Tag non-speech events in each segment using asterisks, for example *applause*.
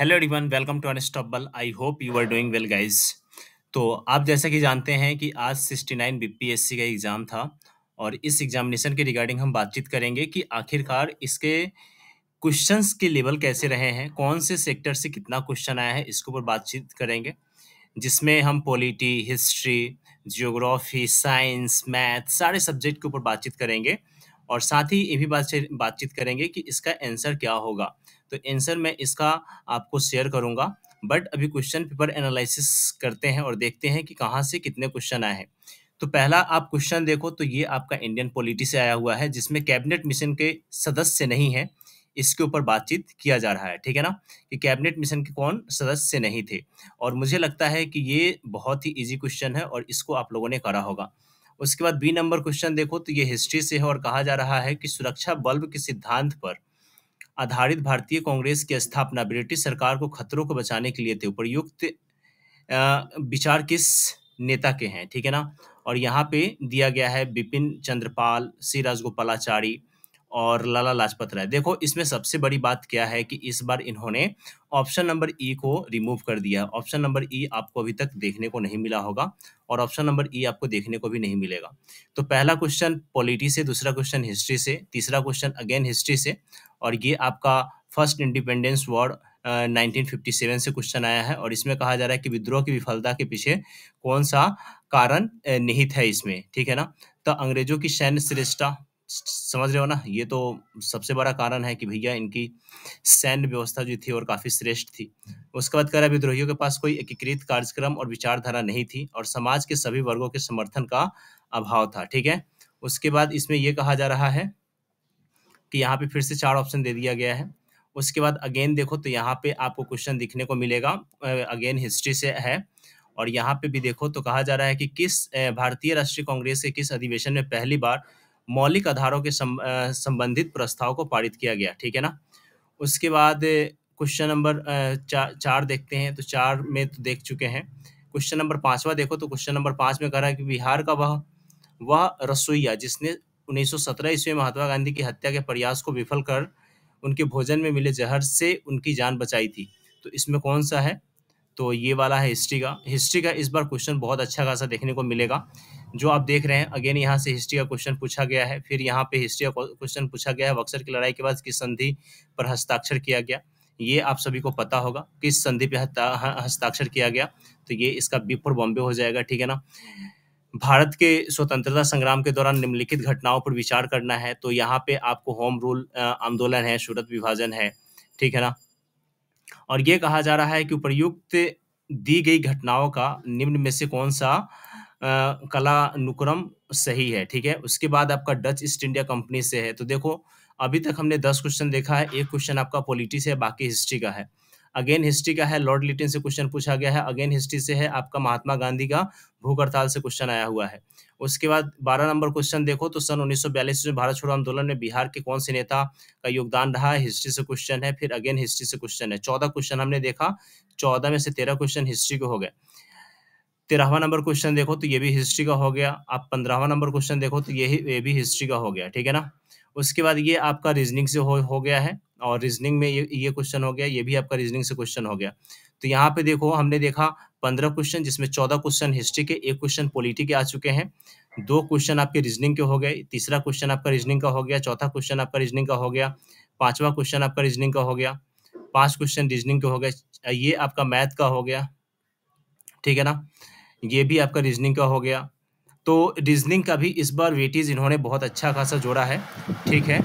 hello everyone welcome to unstoppable I hope you are doing well guys तो आप जैसा कि जानते हैं कि आज 69 बी का एग्ज़ाम था और इस एग्जामिनेशन के रिगार्डिंग हम बातचीत करेंगे कि आखिरकार इसके क्वेश्चंस के लेवल कैसे रहे हैं कौन से सेक्टर से कितना क्वेश्चन आया है इसके ऊपर बातचीत करेंगे जिसमें हम polity history geography science math सारे सब्जेक्ट के ऊपर बातचीत करेंगे और साथ ही ये भी बातचीत बातचीत करेंगे कि इसका आंसर क्या होगा तो एंसर मैं इसका आपको शेयर करूँगा बट अभी क्वेश्चन पेपर एनालिसिस करते हैं और देखते हैं कि कहाँ से कितने क्वेश्चन आए हैं तो पहला आप क्वेश्चन देखो तो ये आपका इंडियन पॉलिटी से आया हुआ है जिसमें कैबिनेट मिशन के सदस्य नहीं है इसके ऊपर बातचीत किया जा रहा है ठीक है ना कि कैबिनेट मिशन के कौन सदस्य नहीं थे और मुझे लगता है कि ये बहुत ही इजी क्वेश्चन है और इसको आप लोगों ने करा होगा उसके बाद बी नंबर क्वेश्चन देखो तो ये हिस्ट्री से है और कहा जा रहा है कि सुरक्षा बल्ब के सिद्धांत पर आधारित भारतीय कांग्रेस की स्थापना ब्रिटिश सरकार को खतरों को बचाने के लिए थे उपयुक्त विचार किस नेता के हैं ठीक है ना और यहाँ पे दिया गया है बिपिन चंद्रपाल सी राजगोपालाचारी और लाला लाजपत राय देखो इसमें सबसे बड़ी बात क्या है कि इस बार इन्होंने ऑप्शन नंबर ई को रिमूव कर दिया ऑप्शन नंबर ई आपको अभी तक देखने को नहीं मिला होगा और ऑप्शन नंबर ई आपको देखने को भी नहीं मिलेगा तो पहला क्वेश्चन पॉलिटी से दूसरा क्वेश्चन हिस्ट्री से तीसरा क्वेश्चन अगेन हिस्ट्री से और ये आपका फर्स्ट इंडिपेंडेंस वॉर 1957 से क्वेश्चन आया है और इसमें कहा जा रहा है कि विद्रोह की विफलता के पीछे कौन सा कारण निहित है इसमें ठीक है ना तो अंग्रेजों की सैन्य श्रेष्ठा समझ रहे हो ना ये तो सबसे बड़ा कारण है कि भैया इनकी सैन्य व्यवस्था जो थी और काफ़ी श्रेष्ठ थी उसके बाद कह रहा है विद्रोहियों के पास कोई एकीकृत कार्यक्रम और विचारधारा नहीं थी और समाज के सभी वर्गों के समर्थन का अभाव था ठीक है उसके बाद इसमें यह कहा जा रहा है कि यहाँ पे फिर से चार ऑप्शन दे दिया गया है उसके बाद अगेन देखो तो यहाँ पे आपको क्वेश्चन दिखने को मिलेगा अगेन हिस्ट्री से है और यहाँ पे भी देखो तो कहा जा रहा है कि किस भारतीय राष्ट्रीय कांग्रेस के किस अधिवेशन में पहली बार मौलिक आधारों के संबंधित प्रस्ताव को पारित किया गया ठीक है ना उसके बाद क्वेश्चन नंबर चार चार देखते हैं तो चार में तो देख चुके हैं क्वेश्चन नंबर पाँचवा देखो तो क्वेश्चन नंबर पाँच में कह रहा है कि बिहार का वह वह रसोईया जिसने 1917 ईस्वी में महात्मा गांधी की हत्या के प्रयास को विफल कर उनके भोजन में मिले जहर से उनकी जान बचाई थी तो इसमें कौन सा है तो ये वाला है हिस्ट्री का हिस्ट्री का इस बार क्वेश्चन बहुत अच्छा खासा देखने को मिलेगा जो आप देख रहे हैं अगेन यहाँ से हिस्ट्री का क्वेश्चन पूछा गया है फिर यहाँ पे हिस्ट्री का क्वेश्चन पूछा गया है बक्सर की लड़ाई के बाद किस संधि पर हस्ताक्षर किया गया ये आप सभी को पता होगा किस संधि पर हस्ताक्षर किया गया तो ये इसका बिफोर बॉम्बे हो जाएगा ठीक है ना भारत के स्वतंत्रता संग्राम के दौरान निम्नलिखित घटनाओं पर विचार करना है तो यहाँ पे आपको होम रूल आंदोलन है सूरत विभाजन है ठीक है ना और ये कहा जा रहा है कि उपयुक्त दी गई घटनाओं का निम्न में से कौन सा कला नुक्रम सही है ठीक है उसके बाद आपका डच ईस्ट इंडिया कंपनी से है तो देखो अभी तक हमने दस क्वेश्चन देखा है एक क्वेश्चन आपका पॉलिटी से है बाकी हिस्ट्री का है अगेन हिस्ट्री का है लॉर्ड लिटिन से क्वेश्चन पूछा गया है अगेन हिस्ट्री से है आपका महात्मा गांधी का भूख हड़ताल से क्वेश्चन आया हुआ है उसके बाद बारह नंबर क्वेश्चन देखो तो सन उन्नीस में भारत छोड़ो आंदोलन में बिहार के कौन से नेता का योगदान रहा है हिस्ट्री से क्वेश्चन है फिर अगेन हिस्ट्री से क्वेश्चन है चौदह क्वेश्चन हमने देखा चौदह में से तेरह क्वेश्चन हिस्ट्री के हो गए तेरहवा नंबर क्वेश्चन देखो तो ये भी हिस्ट्री का हो गया आप पंद्रहवा नंबर क्वेश्चन देखो तो ये ये भी हिस्ट्री का हो गया ठीक है ना उसके बाद ये आपका रीजनिंग से हो, हो गया है और रीजनिंग में ये ये क्वेश्चन हो गया ये भी आपका रीजनिंग से क्वेश्चन हो गया तो यहाँ पे देखो हमने देखा पंद्रह क्वेश्चन जिसमें चौदह क्वेश्चन हिस्ट्री के एक क्वेश्चन पॉलिटी के आ चुके हैं दो क्वेश्चन आपके रीजनिंग के हो गए तीसरा क्वेश्चन आपका रीजनिंग का हो गया चौथा क्वेश्चन आपका रीजनिंग का हो गया पांचवा क्वेश्चन आपका रीजनिंग का हो गया पांच क्वेश्चन रीजनिंग के हो गए ये आपका मैथ का हो गया ठीक है ना ये भी आपका रीजनिंग का हो गया तो रीजनिंग का भी इस बार वेटेज इन्होंने बहुत अच्छा खासा जोड़ा है ठीक है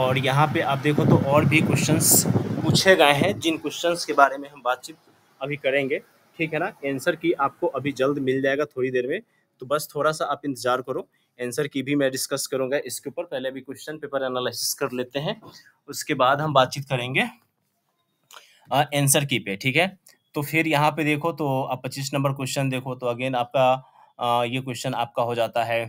और यहाँ पे आप देखो तो और भी क्वेश्चंस पूछे गए हैं जिन क्वेश्चंस के बारे में हम बातचीत अभी करेंगे ठीक है ना आंसर की आपको अभी जल्द मिल जाएगा थोड़ी देर में तो बस थोड़ा सा आप इंतज़ार करो आंसर की भी मैं डिस्कस करूँगा इसके ऊपर पहले अभी क्वेश्चन पेपर एनालिसिस कर लेते हैं उसके बाद हम बातचीत करेंगे आंसर की पे ठीक है तो फिर यहाँ पे देखो तो आप पच्चीस नंबर क्वेश्चन देखो तो अगेन आपका ये क्वेश्चन आपका हो जाता है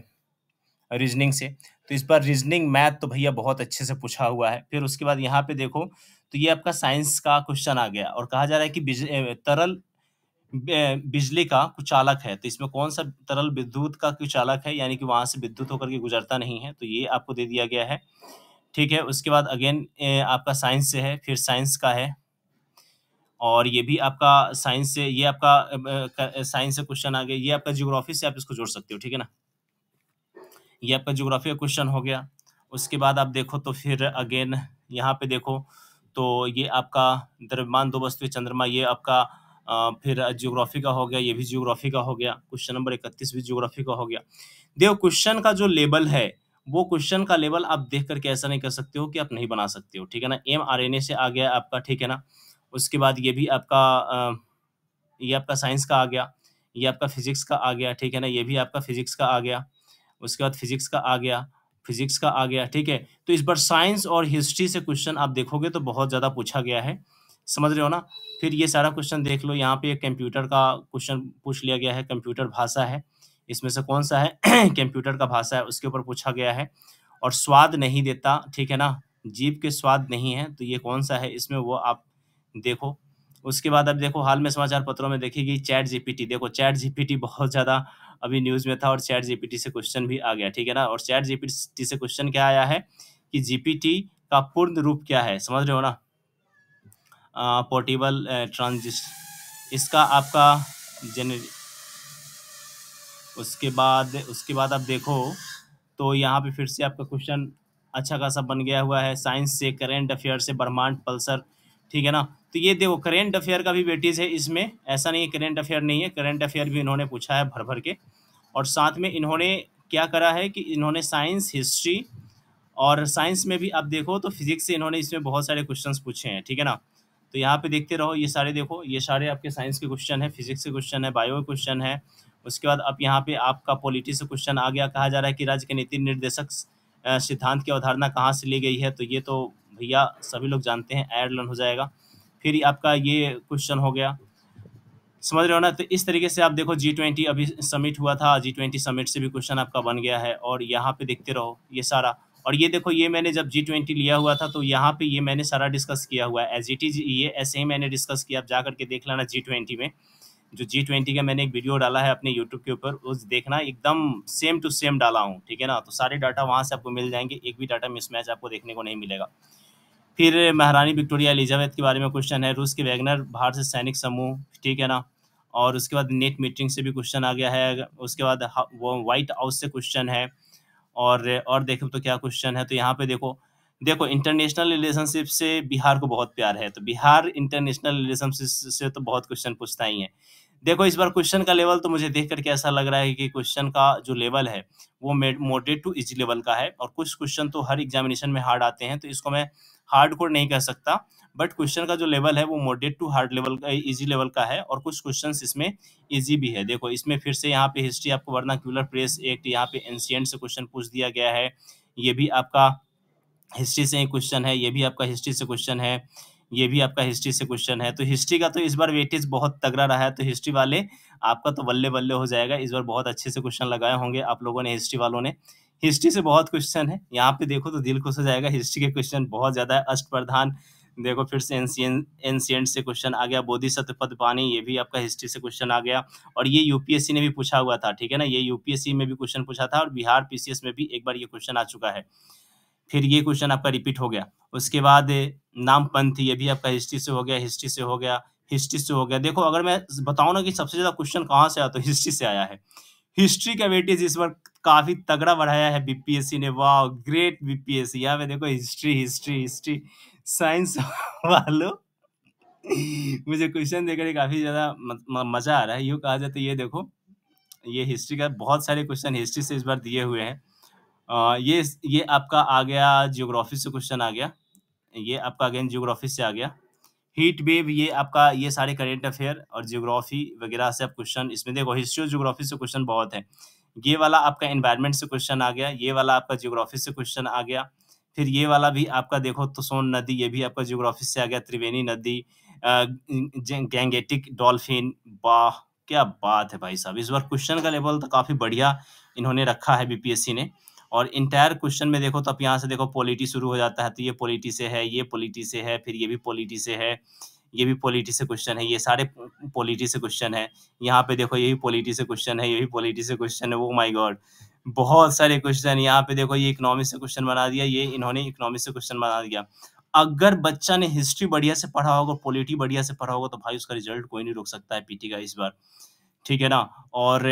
रीजनिंग से तो इस बार रीजनिंग मैथ तो भैया बहुत अच्छे से पूछा हुआ है फिर उसके बाद यहाँ पे देखो तो ये आपका साइंस का क्वेश्चन आ गया और कहा जा रहा है कि तरल बिजली का कुचालक है तो इसमें कौन सा तरल विद्युत का कुचालक है यानी कि वहां से विद्युत होकर के गुजरता नहीं है तो ये आपको दे दिया गया है ठीक है उसके बाद अगेन आपका साइंस से है फिर साइंस का है और ये भी आपका साइंस से ये आपका साइंस से क्वेश्चन आ गया ये आपका जियोग्राफी से आप इसको जोड़ सकते हो ठीक है ना ये आपका जियोग्राफी का क्वेश्चन हो गया उसके बाद आप देखो तो फिर अगेन यहाँ पे देखो तो ये आपका द्रव्यमान दो वस्तु चंद्रमा ये आपका फिर जियोग्राफी का हो गया ये भी जियोग्राफी का हो गया क्वेश्चन नंबर इकतीस भी जियोग्राफी का हो गया देखो क्वेश्चन का जो लेबल है वो क्वेश्चन का लेवल आप देख करके ऐसा नहीं कर सकते हो कि आप नहीं बना सकते हो ठीक है ना एम आर एन ए से आ गया आपका ठीक है ना उसके बाद ये भी आपका ये आपका साइंस का आ गया ये आपका फिजिक्स का आ गया ठीक है ना ये भी आपका फिजिक्स का आ गया उसके बाद फिजिक्स का आ गया फिजिक्स का आ गया ठीक है तो इस बार साइंस और हिस्ट्री से क्वेश्चन आप देखोगे तो बहुत ज़्यादा पूछा गया है समझ रहे हो ना फिर ये सारा क्वेश्चन देख लो यहाँ पे कंप्यूटर का क्वेश्चन पूछ लिया गया है कंप्यूटर भाषा है इसमें से कौन सा है कंप्यूटर *clears throat* का भाषा है उसके ऊपर पूछा गया है और स्वाद नहीं देता ठीक है ना जीप के स्वाद नहीं है तो ये कौन सा है इसमें वो आप देखो उसके बाद अब देखो हाल में समाचार पत्रों में देखेगी चैट जीपीटी देखो चैट जीपीटी बहुत ज़्यादा अभी न्यूज़ में था और चैट जीपीटी से क्वेश्चन भी आ गया ठीक है ना और चैट जीपीटी से क्वेश्चन क्या आया है कि जीपीटी का पूर्ण रूप क्या है समझ रहे हो ना पोर्टेबल ट्रांजिस्ट इसका आपका जेने उसके बाद उसके बाद आप देखो तो यहाँ पे फिर से आपका क्वेश्चन अच्छा खासा बन गया हुआ है साइंस से करेंट अफेयर से ब्रह्मांड पल्सर ठीक है ना तो ये देखो करेंट अफेयर का भी बेटीज है इसमें ऐसा नहीं है करेंट अफेयर नहीं है करेंट अफेयर भी इन्होंने पूछा है भर भर के और साथ में इन्होंने क्या करा है कि इन्होंने साइंस हिस्ट्री और साइंस में भी आप देखो तो फिजिक्स से इन्होंने इसमें बहुत सारे क्वेश्चंस पूछे हैं ठीक है ना तो यहाँ पे देखते रहो ये सारे देखो ये सारे आपके साइंस के क्वेश्चन है फिजिक्स के क्वेश्चन है बायो के क्वेश्चन है उसके बाद अब यहाँ पे आपका पॉलिटी से क्वेश्चन आ गया कहा जा रहा है कि राज्य के नीति निर्देशक सिद्धांत की अवधारणा कहाँ से ली गई है तो ये तो भैया सभी लोग जानते हैं आयरलैंड हो जाएगा फिर आपका ये क्वेश्चन हो गया समझ रहे हो ना तो इस तरीके से आप देखो जी ट्वेंटी अभी समिट हुआ था जी ट्वेंटी समिट से भी क्वेश्चन आपका बन गया है और यहाँ पे देखते रहो ये सारा और ये देखो ये मैंने जब जी ट्वेंटी लिया हुआ था तो यहाँ पे ये मैंने सारा डिस्कस किया हुआ है एज इट इज ये ऐसे ही मैंने डिस्कस किया आप जा करके देख लेना जी ट्वेंटी में जो जी ट्वेंटी का मैंने एक वीडियो डाला है अपने यूट्यूब के ऊपर उस देखना एकदम सेम टू सेम डाला हूँ ठीक है ना तो सारे डाटा वहाँ से आपको मिल जाएंगे एक भी डाटा मिसमैच आपको देखने को नहीं मिलेगा फिर महारानी विक्टोरिया एलिजाबेथ के बारे में क्वेश्चन है रूस के वैगनर भारत से सैनिक समूह ठीक है ना और उसके बाद नेट मीटिंग से भी क्वेश्चन आ गया है उसके बाद वो व्हाइट हाउस से क्वेश्चन है और और देखो तो क्या क्वेश्चन है तो यहाँ पे देखो देखो इंटरनेशनल रिलेशनशिप से बिहार को बहुत प्यार है तो बिहार इंटरनेशनल रिलेशनशिप से तो बहुत क्वेश्चन पूछता ही है देखो इस बार क्वेश्चन का लेवल तो मुझे देख करके ऐसा लग रहा है कि क्वेश्चन का जो लेवल है वो मोडरेट टू इजी लेवल का है और कुछ क्वेश्चन तो हर एग्जामिनेशन में हार्ड आते हैं तो इसको मैं हार्ड कोर नहीं कह सकता बट क्वेश्चन का जो लेवल है वो मॉडरेट टू हार्ड लेवल का इजी लेवल का है और कुछ क्वेश्चंस इसमें इजी भी है देखो इसमें फिर से यहाँ पे हिस्ट्री आपको वर्ना क्यूलर प्रेस एक्ट यहाँ पे एंशियंट से क्वेश्चन पूछ दिया गया है ये भी आपका हिस्ट्री से ही क्वेश्चन है ये भी आपका हिस्ट्री से क्वेश्चन है ये भी आपका हिस्ट्री से क्वेश्चन है तो हिस्ट्री का तो इस बार वेटेज बहुत तगड़ा रहा है तो हिस्ट्री वाले आपका तो बल्ले बल्ले हो जाएगा इस बार बहुत अच्छे से क्वेश्चन लगाए होंगे आप लोगों ने हिस्ट्री वालों ने हिस्ट्री से बहुत क्वेश्चन है यहाँ पे देखो तो दिल खुश हो जाएगा हिस्ट्री के क्वेश्चन बहुत ज़्यादा है अष्ट प्रधान देखो फिर से एनसीएन एनसीएंट से क्वेश्चन आ गया बोधि सत्यपद पद पानी ये भी आपका हिस्ट्री से क्वेश्चन आ गया और ये यूपीएससी ने भी पूछा हुआ था ठीक है ना ये यूपीएससी में भी क्वेश्चन पूछा था और बिहार पीसीएस में भी एक बार ये क्वेश्चन आ चुका है फिर ये क्वेश्चन आपका रिपीट हो गया उसके बाद नाम पंथ ये भी आपका हिस्ट्री से हो गया हिस्ट्री से हो गया हिस्ट्री से हो गया देखो अगर मैं बताऊँ ना कि सबसे ज़्यादा क्वेश्चन कहाँ से आया तो हिस्ट्री से आया है हिस्ट्री का वेटेज इस बार काफी तगड़ा बढ़ाया है बीपीएससी ने वाह ग्रेट बीपीएससी यहाँ पे देखो हिस्ट्री हिस्ट्री हिस्ट्री साइंस वालों मुझे क्वेश्चन देखकर काफी ज्यादा मजा आ रहा है यू कहा जाता तो है ये देखो ये हिस्ट्री का बहुत सारे क्वेश्चन हिस्ट्री से इस बार दिए हुए हैं ये ये आपका आ गया जियोग्राफी से क्वेश्चन आ गया ये आपका अगेन जियोग्राफी से आ गया हीट वेव ये आपका ये सारे करेंट अफेयर और जियोग्राफी वगैरह से आप क्वेश्चन इसमें देखो हिस्ट्री और जियोग्राफी से क्वेश्चन बहुत है ये वाला आपका एनवायरमेंट से क्वेश्चन आ गया ये वाला आपका जियोग्राफी से क्वेश्चन आ गया फिर ये वाला भी आपका देखो तो सोन नदी ये भी आपका जियोग्राफी से आ गया त्रिवेणी नदी गैंगेटिक डॉल्फिन वाह क्या बात है भाई साहब इस बार क्वेश्चन का लेवल तो काफ़ी बढ़िया इन्होंने रखा है बीपीएससी ने और इंटायर क्वेश्चन में देखो तो आप यहाँ से देखो पॉलिटी शुरू हो जाता है तो ये पॉलिटी से है ये पॉलिटी से है फिर ये भी पॉलिटी से है ये भी पॉलिटी से क्वेश्चन है ये सारे पॉलिटी से क्वेश्चन है यहाँ पे देखो यही पॉलिटी से क्वेश्चन है यही पॉलिटी से क्वेश्चन है वो माई गॉड बहुत सारे क्वेश्चन यहाँ पे देखो ये इकोनॉमिक से क्वेश्चन बना दिया ये इन्होंने इकोनॉमिक से क्वेश्चन बना दिया अगर बच्चा ने हिस्ट्री बढ़िया से पढ़ा होगा पॉलिटी बढ़िया से पढ़ा होगा तो भाई उसका रिजल्ट कोई नहीं रोक सकता है पीटी का इस बार ठीक है ना और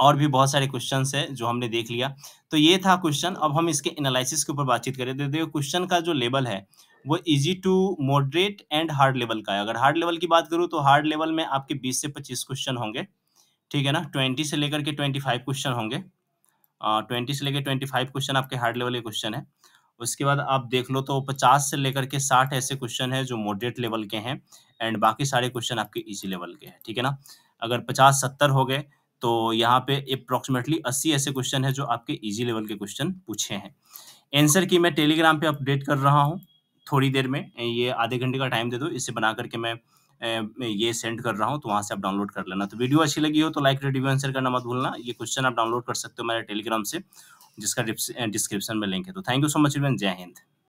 और भी बहुत सारे क्वेश्चन है जो हमने देख लिया तो ये था क्वेश्चन अब हम इसके एनालिसिस के ऊपर बातचीत करें तो देखो क्वेश्चन का जो लेवल है वो easy to moderate and hard level का है अगर हार्ड लेवल की बात करूँ तो हार्ड लेवल में आपके बीस से पच्चीस क्वेश्चन होंगे ठीक है ना ट्वेंटी से लेकर के ट्वेंटी फाइव क्वेश्चन होंगे ट्वेंटी से लेकर ट्वेंटी फाइव क्वेश्चन आपके हार्ड लेवल के क्वेश्चन है उसके बाद आप देख लो तो पचास से लेकर के साठ ऐसे क्वेश्चन है जो मॉडरेट लेवल के हैं एंड बाकी सारे क्वेश्चन आपके इजी लेवल के हैं ठीक है ना अगर पचास सत्तर हो गए तो यहाँ पे अप्रोक्सीमेटली अस्सी ऐसे क्वेश्चन है जो आपके ईजी लेवल के क्वेश्चन पूछे हैं एंसर की मैं टेलीग्राम पे अपडेट कर रहा हूँ थोड़ी देर में ये आधे घंटे का टाइम दे दो इसे बना करके मैं ये सेंड कर रहा हूँ तो वहाँ से आप डाउनलोड कर लेना तो वीडियो अच्छी लगी हो तो लाइक रेडियो रिव्यू आंसर करना मत भूलना ये क्वेश्चन आप डाउनलोड कर सकते हो मेरे टेलीग्राम से जिसका डिस्क्रिप्शन में लिंक है तो थैंक यू सो मच जय हिंद